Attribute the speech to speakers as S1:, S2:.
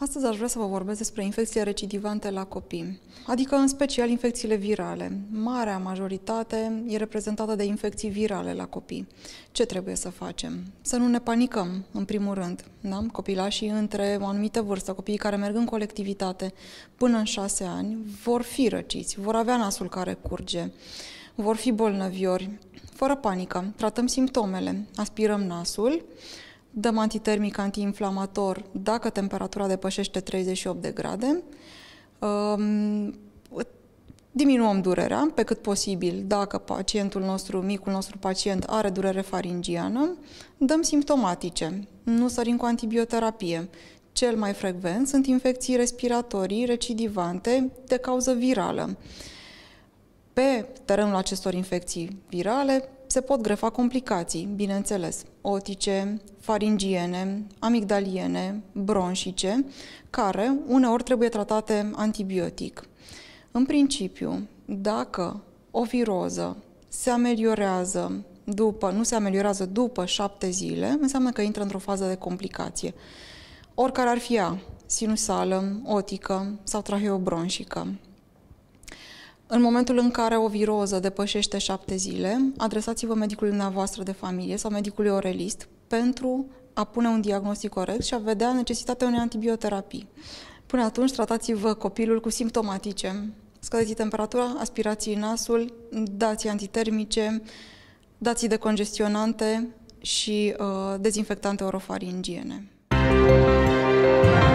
S1: Astăzi aș vrea să vă vorbesc despre infecțiile recidivante la copii, adică în special infecțiile virale. Marea majoritate e reprezentată de infecții virale la copii. Ce trebuie să facem? Să nu ne panicăm, în primul rând. Da? Copilașii între o anumită vârstă, copiii care merg în colectivitate până în șase ani, vor fi răciți, vor avea nasul care curge, vor fi bolnăviori, fără panică. Tratăm simptomele, aspirăm nasul, dăm antitermic antiinflamator dacă temperatura depășește 38 de grade, diminuăm durerea pe cât posibil dacă pacientul nostru, micul nostru pacient are durere faringiană, dăm simptomatice, nu sărim cu antibioterapie. Cel mai frecvent sunt infecții respiratorii recidivante de cauză virală. Pe terenul acestor infecții virale se pot grefa complicații, bineînțeles, otice, faringiene, amigdaliene, bronșice, care uneori trebuie tratate antibiotic. În principiu, dacă o viroză se ameliorează după, nu se ameliorează după șapte zile, înseamnă că intră într-o fază de complicație. Oricare ar fi ea, sinusală, otică sau traheobronșică. În momentul în care o viroză depășește șapte zile, adresați-vă medicului dumneavoastră de familie sau medicului orelist pentru a pune un diagnostic corect și a vedea necesitatea unei antibioterapii. Până atunci, tratați-vă copilul cu simptomatice. Scădeți temperatura, aspirați nasul, dați antitermice, dați decongestionante și uh, dezinfectante orofaringiene. Muzica